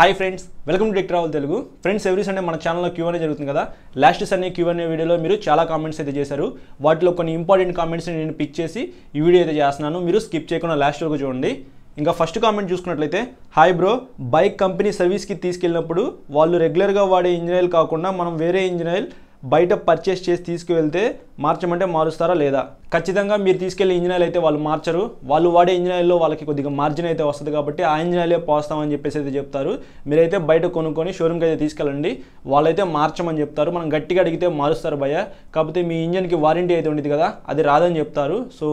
hi friends welcome to డిక్ట్రావల్ Telugu friends every Sunday మన ఛానల్లో క్యూఎన్ఏ జరుగుతుంది కదా లాస్ట్ సండే క్యూఎన్ఏ వీడియోలో మీరు చాలా కామెంట్స్ అయితే చేశారు వాటిలో కొన్ని ఇంపార్టెంట్ కామెంట్స్ నేను పిక్ చేసి ఈ వీడియో అయితే చేస్తున్నాను మీరు స్కిప్ చేయకుండా లాస్ట్ వరకు చూడండి ఇంకా ఫస్ట్ కామెంట్ చూసుకున్నట్లయితే హాయ్ బ్రో బైక్ కంపెనీ సర్వీస్కి తీసుకెళ్ళినప్పుడు వాళ్ళు రెగ్యులర్గా వాడే ఇంజన్ ఆయిల్ కాకుండా మనం వేరే ఇంజన్ ఆయిల్ బయట పర్చేస్ చేసి తీసుకువెళ్తే మార్చమంటే మారుస్తారా లేదా ఖచ్చితంగా మీరు తీసుకెళ్లే ఇంజనీర్ అయితే వాళ్ళు మార్చరు వాళ్ళు వాడే ఇంజనీర్లో వాళ్ళకి కొద్దిగా మార్జిన్ అయితే వస్తుంది కాబట్టి ఆ ఇంజనీర్లే పోస్తామని చెప్పేసి అయితే చెప్తారు మీరైతే బయట కొనుక్కొని షోరూమ్కి అయితే తీసుకెళ్ళండి వాళ్ళైతే మార్చమని చెప్తారు మనం గట్టిగా అడిగితే మారుస్తారు భయ కాకపోతే మీ ఇంజిన్కి వారంటీ అయితే ఉండేది కదా అది రాదని చెప్తారు సో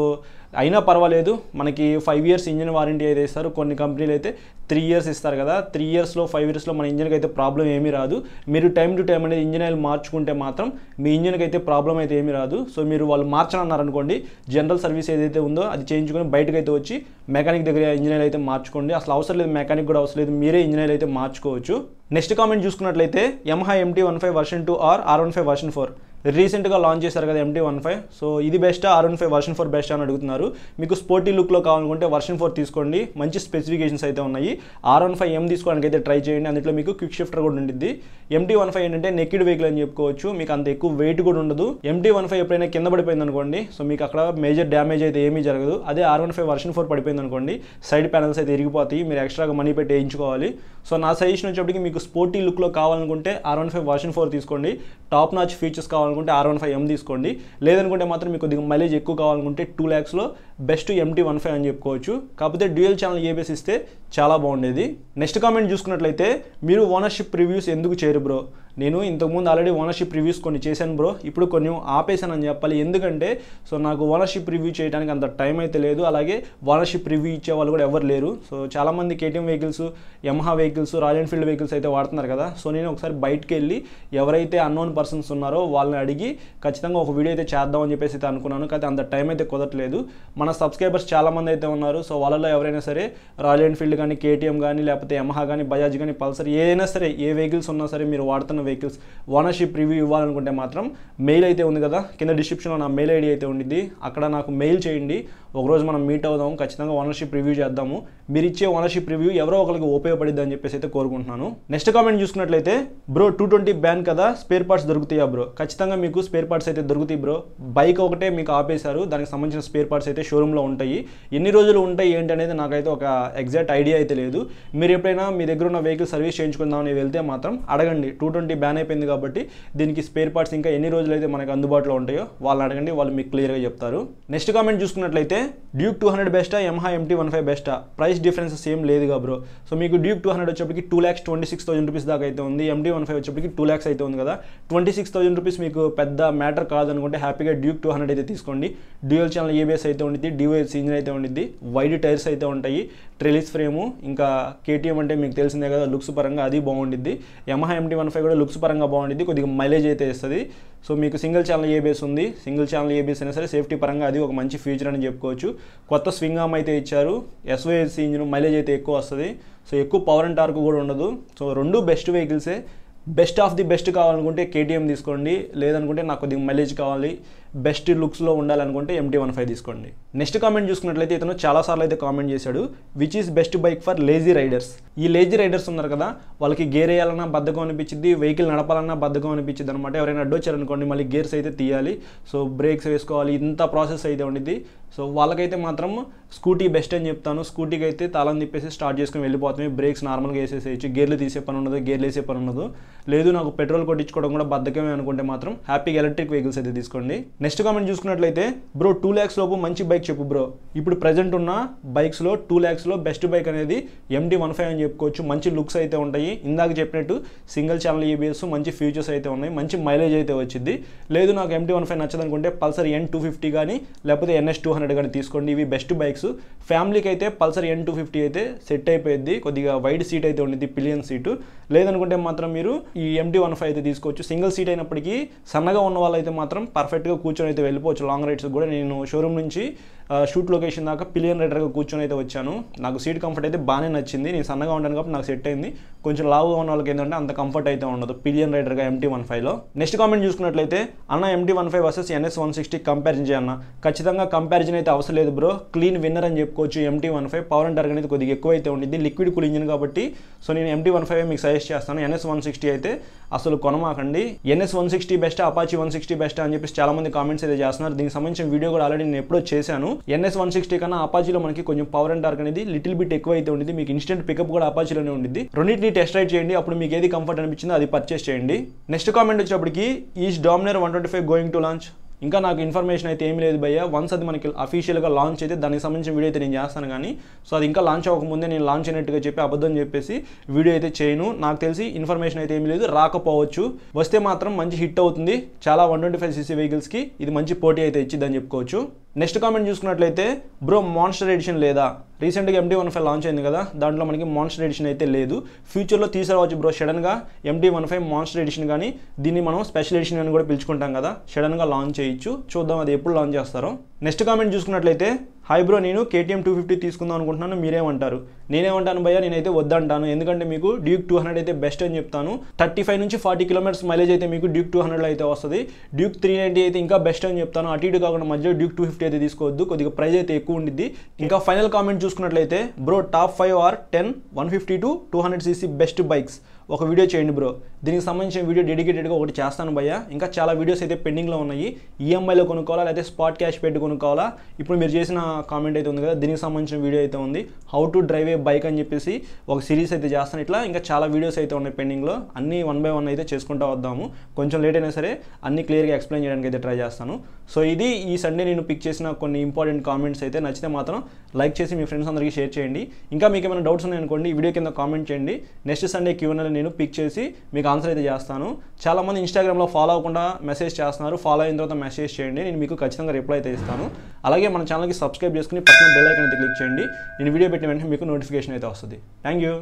అయినా పర్వాలేదు మనకి ఫైవ్ ఇయర్స్ ఇంజిన్ వారంటీ అయితే ఇస్తారు కొన్ని కంపెనీలు అయితే త్రీ ఇయర్స్ ఇస్తారు కదా త్రీ ఇయర్స్లో ఫైవ్ ఇయర్స్లో మన ఇంజిన్కి అయితే ప్రాబ్లం ఏమీ రాదు మీరు టైం టు టైం అనేది ఇంజిన్ ఆయిల్ మార్చుకుంటే మాత్రం మీ ఇంజిన్కి అయితే ప్రాబ్లం అయితే ఏమీ రాదు సో మీరు వాళ్ళు మార్చాలన్నారనుకోండి జనరల్ సర్వీస్ ఏదైతే ఉందో అది చేయించుకొని బయటకు అయితే వచ్చి మెకానిక్ దగ్గర ఇంజిన్ ఆయిల్ అయితే మార్చుకోండి అసలు అవసరం లేదు మెకానిక్ కూడా అవసరం లేదు మీరే ఇంజిన్ ఆయిల్ అయితే మార్చుకోవచ్చు నెక్స్ట్ కామెంట్ చూసుకున్నట్లయితే ఎంహా MT one five version two or R one five version four రీసెంట్గా లాంచ్ చేశారు కదా ఎంటీ వన్ ఫైవ్ సో ఇది బెస్టా R one five version four best అని అడుగుతున్నారు మీకు స్పోర్టీ లుక్లో కావాలనుకుంటే వర్షన్ ఫోర్ తీసుకోండి మంచి స్పెసిఫికేషన్స్ అయితే ఉన్నాయి ఆర్ వన్ ఫైవ్ ఎం తీసుకోవడానికి అయితే ట్రై చేయండి అందులో మీకు క్విక్ షిఫ్టర్ కూడా ఉంటుంది ఎంటీ వన్ ఫైవ్ ఏంటంటే నెక్కిడ్ వెహికల్ అని చెప్పుకోవచ్చు మీకు అంత ఎక్కువ వెయిట్ కూడా ఉండదు ఎంటీ వన్ ఫైవ్ ఎప్పుడైనా కింద పడిపోయింది అనుకోండి సో మీకు అక్కడ మేజర్ డ్యామేజ్ అయితే ఏమీ జరగదు అదే R one five version four పడిపోయింది అనుకోండి సైడ్ ప్యానల్స్ అయితే ఇరిగిపోతాయి మీరు ఎక్స్ట్రాగా మనీ పెట్టి వేయించుకోవాలి సో నా సజెషన్ వచ్చేప్పటికి మీకు స్పోర్టీ లుక్లో కావాలనుకుంటే R one five version four తీసుకోండి టాప్ నాచ్ ఫీచర్స్ కావాలనుకుంటే ఆర్ వన్ ఫైవ్ ఎం తీసుకోండి లేదనుకుంటే మాత్రం మీకు కొద్దిగా మైలేజ్ ఎక్కువ కావాలనుకుంటే టూ ల్యాక్స్లో బెస్ట్ ఎంటీ వన్ ఫైవ్ అని చెప్పుకోవచ్చు కాకపోతే డ్యూయల్ ఛానల్ ఏబిఎస్ ఇస్తే చాలా బాగుండేది నెక్స్ట్ కామెంట్ చూసుకున్నట్లయితే మీరు ఓనర్షిప్ రివ్యూస్ ఎందుకు చేయరు బ్రో నేను ఇంతకుముందు ఆల్రెడీ ఓనర్షిప్ రివ్యూస్ కొన్ని చేశాను బ్రో ఇప్పుడు కొన్ని ఆపేశానని చెప్పాలి ఎందుకంటే సో నాకు ఓనర్షిప్ రివ్యూ చేయడానికి అంత టైం అయితే లేదు అలాగే ఓనర్షిప్ రివ్యూ ఇచ్చే వాళ్ళు కూడా ఎవరు లేరు సో చాలామంది KTM vehicles Yamaha vehicles Royal Enfield vehicles అయితే వాడుతున్నారు కదా సో నేను ఒకసారి బయటకు వెళ్ళి ఎవరైతే అన్నోన్ పర్సన్స్ ఉన్నారో వాళ్ళని అడిగి ఖచ్చితంగా ఒక వీడియో అయితే చేద్దామని చెప్పేసి అయితే అనుకున్నాను కానీ అంత టైం అయితే కుదరట్లేదు మన మన సబ్స్క్రైబర్స్ చాలామంది అయితే ఉన్నారు సో వాళ్ళలో ఎవరైనా సరే రాయల్ ఎన్ఫీల్డ్ కానీ కేటీఎం కానీ లేకపోతే యమహా కానీ బజాజ్ కానీ పల్సర్ ఏదైనా సరే ఏ వెహికల్స్ ఉన్నా సరే మీరు వాడుతున్న వెహికల్స్ ఓనర్షిప్ రివ్యూ ఇవ్వాలనుకుంటే మాత్రం మెయిల్ అయితే ఉంది కదా కింద డిస్క్రిప్షన్లో నా మెయిల్ ఐడి అయితే ఉండిద్ది అక్కడ నాకు మెయిల్ చేయండి ఒకరోజు మనం మీట్ అవుదాం ఖచ్చితంగా ఓనర్షిప్ రివ్యూ చేద్దాము మీరు ఇచ్చే ఓనర్షిప్ రివ్యూ ఎవరో ఒకరికి ఉపయోగపడింది అని చెప్పేసి అయితే కోరుకుంటున్నాను నెక్స్ట్ కామెంట్ చూసుకున్నట్లయితే బ్రో టూ ట్వంటీ బ్యాన్ కదా స్పేర్ పార్ట్స్ దొరుకుతాయా బ్రో ఖచ్చితంగా మీకు స్పేర్ పార్ట్స్ అయితే దొరుకుతాయి బ్రో బైక్ ఒకటే మీకు ఆపేశారు దానికి సంబంధించిన స్పేర్ పార్ట్స్ అయితే షోరూంలో ఉంటాయి ఎన్ని రోజులు ఉంటాయి ఏంటి అనేది నాకైతే ఒక ఎగ్జాక్ట్ ఐడియా అయితే లేదు మీరు ఎప్పుడైనా మీ దగ్గర ఉన్న వెహికల్ సర్వీస్ చేయించుకుందామని వెళ్తే మాత్రం అడగండి టూ ట్వంటీ బ్యాన్ అయిపోయింది కాబట్టి దీనికి స్పేర్ పార్ట్స్ ఇంకా ఎన్ని రోజులు అయితే మనకు అందుబాటులో ఉంటాయో వాళ్ళని అడగండి వాళ్ళు మీకు క్లియర్గా చెప్తారు నెక్స్ట్ కామెంట్ చూసుకున్నట్లయితే డ్యూక్ టూ హండ్రెడ్ బెస్టా ఎంహా ఎంటీ వన్ ఫైవ్ బెస్టా ప్రైస్ డిఫరెన్స్ ఏం లేదు బ్రో సో మీకు డ్యూక్ టూ హండ్రెడ్ వచ్చేప్పటికి two lakhs twenty six thousand rupees దాకా అయితే ఉంది ఎంటీ వన్ ఫైవ్ వచ్చేప్పటికి టూ ల్యాక్స్ అయితే ఉంది కదా ట్వంటీ సిక్స్ థౌసండ్ రూపీస్ మీకు పెద్ద మ్యాటర్ కాదనుకుంటే హ్యాపీగా డ్యూక్ టూ హండ్రెడ్ అయితే తీసుకోండి డ్యూయల్ ఛానల్ ఏబిఎస్ అయితే ఉండి ఉండిద్ది డివైఎస్ ఇంజిన్ అయితే ఉండిద్ది వైడ్ టైర్స్ అయితే ఉంటాయి ట్రెలిస్ ఫ్రేము ఇంకా కేటీఎం అంటే మీకు తెలిసిందే కదా లుక్స్ పరంగా అది బాగుండిద్ది ఎంహా ఎంటీ వన్ ఫైవ్ కూడా లుక్స్ పరంగా బాగుండిద్ది కొద్దిగా మైలేజ్ అయితే ఇస్తుంది సో మీకు సింగిల్ ఛానల్ ఏబిఎస్ ఉంది సింగిల్ ఛానల్ ఏబిఎస్ అయినా సరే సేఫ్టీ పరంగా అది ఒక మంచి ఫీచర్ అని చెప్పుకోవచ్చు కొత్త స్వింగ్ ఆమ్ అయితే ఇచ్చారు ఎస్వైఎస్ ఇంజిన్ మైలేజ్ అయితే ఎక్కువ వస్తుంది సో ఎక్కువ పవర్ అండ్ టార్క్ కూడా ఉండదు సో రెండు బెస్ట్ వెహికల్సే బెస్ట్ ఆఫ్ ది బెస్ట్ కావాలనుకుంటే కేటీఎం తీసుకోండి లేదనుకుంటే నాకు కొద్దిగా మైలేజ్ కావాలి బెస్ట్ లుక్స్లో ఉండాలనుకుంటే ఎంటీ వన్ ఫైవ్ తీసుకోండి నెక్స్ట్ కామెంట్ చూసుకున్నట్లయితే ఇతను చాలాసార్లు అయితే కామెంట్ చేశాడు which is best bike for lazy riders ఈ లేజీ రైడర్స్ ఉన్నారు కదా వాళ్ళకి గేర్ వేయాలన్నా బద్దకం అనిపించింది వెహికల్ నడపాలన్నా బద్దకం అనిపించింది అనమాట ఎవరైనా అడ్డొచ్చారనుకోండి మళ్ళీ గేర్స్ అయితే తీయాలి సో బ్రేక్స్ వేసుకోవాలి ఇంత ప్రాసెస్ అయితే ఉండిద్ది సో వాళ్ళకైతే మాత్రం స్కూటీ బెస్ట్ అని చెప్తాను స్కూటీకి అయితే తాళం తిప్పేసి స్టార్ట్ చేసుకుని వెళ్ళిపోతుంది బ్రేక్స్ నార్మల్గా వేసేసేయచ్చు గేర్లు తీసే పని ఉండదు గేర్లు వేసే పని ఉండదు లేదు నాకు పెట్రోల్ కొట్టించుకోవడం కూడా బద్దకమే అనుకుంటే మాత్రం హ్యాపీగా ఎలక్ట్రిక్ వెహికల్స్ అయితే తీసుకోండి నెక్స్ట్ కామెంట్ చూసుకున్నట్లయితే బ్రో టూ ల్యాక్స్ లోపు మంచి బైక్ చెప్పు బ్రో ఇప్పుడు ప్రజెంట్ ఉన్న బైక్స్లో టూ ల్యాక్స్లో బెస్ట్ బైక్ అనేది ఎండి వన్ ఫైవ్ అని చెప్పుకోవచ్చు మంచి లుక్స్ అయితే ఉంటాయి ఇందాక చెప్పినట్టు సింగిల్ ఛానల్ ఈబీఎస్ మంచి ఫీచర్స్ అయితే ఉన్నాయి మంచి మైలేజ్ అయితే వచ్చింది లేదు నాకు ఎండి వన్ ఫైవ్ నచ్చదనుకుంటే పల్సర్ ఎన్ టూ ఫిఫ్టీ కానీ లేకపోతే ఎన్ఎస్ టూ హండ్రెడ్ హండ్రెడ్ కానీ తీసుకోండి ఇవి బెస్ట్ బైక్స్ ఫ్యామిలీకి అయితే పల్సర్ ఎన్ టూ ఫిఫ్టీ అయితే సెట్ అయిపోయింది కొద్దిగా వైడ్ సీట్ అయితే ఉండేది పిలియన్ సీటు లేదనుకుంటే మాత్రం మీరు ఈ ఎంటీ వన్ ఫైవ్ అయితే తీసుకోవచ్చు సింగిల్ సీట్ అయినప్పటికీ సన్నగా ఉన్న వాళ్ళైతే మాత్రం పర్ఫెక్ట్గా కూర్చొని అయితే వెళ్ళిపోవచ్చు లాంగ్ రైడ్స్ కూడా నేను షోరూమ్ నుంచి షూట్ లొకేషన్ దాకా పిలియన్ రైడర్గా కూర్చొని అయితే వచ్చాను నాకు సీట్ కంఫర్ట్ అయితే బాగానే నచ్చింది నేను సన్నగా ఉంటాను కాబట్టి నాకు సెట్ అయింది కొంచెం లావుగా ఉన్న వాళ్ళకి ఏంటంటే అంత కంఫర్ట్ అయితే ఉండదు పిలియన్ రైడర్గా ఎంటీ వన్ ఫైవ్లో నెక్స్ట్ కామెంట్ చూసుకున్నట్లయితే అన్న MT one five versus NS one sixty comparison చేయన్న ఖచ్చితంగా కంపారిజన్ ఇంజన్ అయితే అవసరం లేదు బ్రో క్లీన్ విన్నర్ అని చెప్పుకోవచ్చు MT one five power and అనేది కొద్దిగా ఎక్కువ అయితే ఉండింది లిక్విడ్ కూల్ ఇంజిన్ కాబట్టి సో నేను ఎంటీ వన్ ఫైవ్ మీకు సజెస్ట్ చేస్తాను ఎన్ఎస్ వన్ సిక్స్టీ అయితే అసలు కొనమాకండి NS one sixty best Apache one sixty best అని చెప్పేసి చాలా మంది కామెంట్స్ అయితే చేస్తున్నారు దీనికి సంబంధించిన వీడియో కూడా ఆల్రెడీ నేను ఎప్పుడో చేశాను ఎన్ఎస్ వన్ సిక్స్టీ కన్నా అపాచిలో మనకి కొంచెం పవర్ అండ్ టార్క్ అనేది లిటిల్ బిట్ ఎక్కువ అయితే మీకు ఇన్స్టెంట్ పికప్ కూడా అపాచిలోనే ఉండింది రెండింటిని టెస్ట్ రైడ్ చేయండి అప్పుడు మీకు ఏది కంఫర్ట్ అనిపించిందో అది పర్చేస్ చేయండి నెక్స్ట్ కామెంట్ వచ్చేప్పటికి is Dominar one twenty five going to launch ఇంకా నాకు ఇన్ఫర్మేషన్ అయితే ఏం లేదు భయ్య వన్స్ అది మనకి అఫీషియల్గా లాంచ్ అయితే దానికి సంబంధించిన వీడియో అయితే నేను చేస్తాను కానీ సో అది ఇంకా లాంచ్ అవ్వకముందే నేను లాంచ్ అయినట్టుగా చెప్పి అబద్ధం చెప్పేసి వీడియో అయితే చేయను నాకు తెలిసి ఇన్ఫర్మేషన్ అయితే ఏం లేదు రాకపోవచ్చు వస్తే మాత్రం మంచి హిట్ అవుతుంది చాలా వన్ ట్వంటీ ఫైవ్ సీసీ వెహికల్స్కి ఇది మంచి పోటీ అయితే ఇచ్చిద్దని చెప్పుకోవచ్చు నెక్స్ట్ కామెంట్ చూసుకున్నట్లయితే బ్రో మాన్స్టర్ ఎడిషన్ లేదా రీసెంట్గా ఎండి వన్ ఫైవ్ లాంచ్ అయింది కదా దాంట్లో మనకి మాన్స్టర్ ఎడిషన్ అయితే లేదు ఫ్యూచర్లో తీసుకురావచ్చు బ్రో సడన్గా MT one five monster edition కానీ దీన్ని మనం స్పెషల్ ఎడిషన్ అని కూడా పిలుచుకుంటాం కదా సడన్గా లాంచ్ చేయొచ్చు చూద్దాం అది ఎప్పుడు లాంచ్ చేస్తారో నెక్స్ట్ కామెంట్ చూసుకున్నట్లయితే హాయ్ బ్రో నేను కేటీఎం టూ ఫిఫ్టీ తీసుకుందాం అనుకుంటున్నాను మీరేమంటారు నేనేమంటాను భయ్యా నేనైతే వద్దంటాను ఎందుకంటే మీకు డ్యూక్ టూ హండ్రెడ్ అయితే బెస్ట్ అని చెప్తాను థర్టీ ఫైవ్ నుంచి ఫార్టీ కిలోమీటర్స్ మైలేజ్ అయితే మీకు డ్యూక్ టూ హండ్రెడ్ అయితే వస్తుంది డ్యూక్ త్రీ నైంటీ అయితే ఇంకా బెస్ట్ అని చెప్తాను అటు ఇటు కాకుండా మధ్యలో డ్యూక్ టూ ఫిఫ్టీ అయితే తీసుకోవద్దు కొద్దిగా ప్రైస్ అయితే ఎక్కువ ఉండిద్ది ఇంకా ఫైనల్ కామెంట్ చూసుకున్నట్లయితే bro top five or ten one fifty to two hundred CC best bikes ఒక వీడియో చేయండి బ్రో దీనికి సంబంధించిన వీడియో డెడికేటెడ్గా ఒకటి చేస్తాను భయ్య ఇంకా చాలా వీడియోస్ అయితే పెండింగ్లో ఉన్నాయి ఈఎంఐలో e కొనుక్కోవాలా లేదా స్పాట్ క్యాష్ పెట్టి కొనుక్కోవాలా ఇప్పుడు మీరు చేసిన కామెంట్ అయితే ఉంది కదా దీనికి సంబంధించిన వీడియో అయితే ఉంది how to drive a bike అని చెప్పేసి ఒక సిరీస్ అయితే చేస్తాను ఇట్లా ఇంకా చాలా వీడియోస్ అయితే ఉన్నాయి పెండింగ్లో అన్నీ వన్ బై వన్ అయితే చేసుకుంటూ వద్దాము కొంచెం లేట్ అయినా సరే అన్ని క్లియర్గా ఎక్స్ప్లెయిన్ చేయడానికి అయితే ట్రై చేస్తాను సో ఇది ఈ సండే నేను పిక్ చేసిన కొన్ని ఇంపార్టెంట్ కామెంట్స్ అయితే నచ్చితే మాత్రం లైక్ చేసి మీ ఫ్రెండ్స్ అందరికీ షేర్ చేయండి ఇంకా మీకు ఏమైనా డౌట్స్ ఉన్నాయనుకోండి ఈ వీడియో కింద కామెంట్ చేయండి నెక్స్ట్ సండే క్యూఎన్ఎల్ నేను పిక్ చేసి మీకు ఆన్సర్ అయితే చేస్తాను చాలామంది ఇన్స్టాగ్రామ్లో ఫాలో అవ్వకుండా మెసేజ్ చేస్తున్నారు ఫాలో అయిన తర్వాత మెసేజ్ చేయండి నేను మీకు ఖచ్చితంగా రిప్లై అయితే ఇస్తాను అలాగే మన ఛానల్కి సబ్స్క్రైబ్ చేసుకుని పక్కన బెల్ ఐకన్ అయితే క్లిక్ చేయండి నేను వీడియో పెట్టిన వెంటనే మీకు నోటిఫికేషన్ అయితే వస్తుంది థ్యాంక్ యూ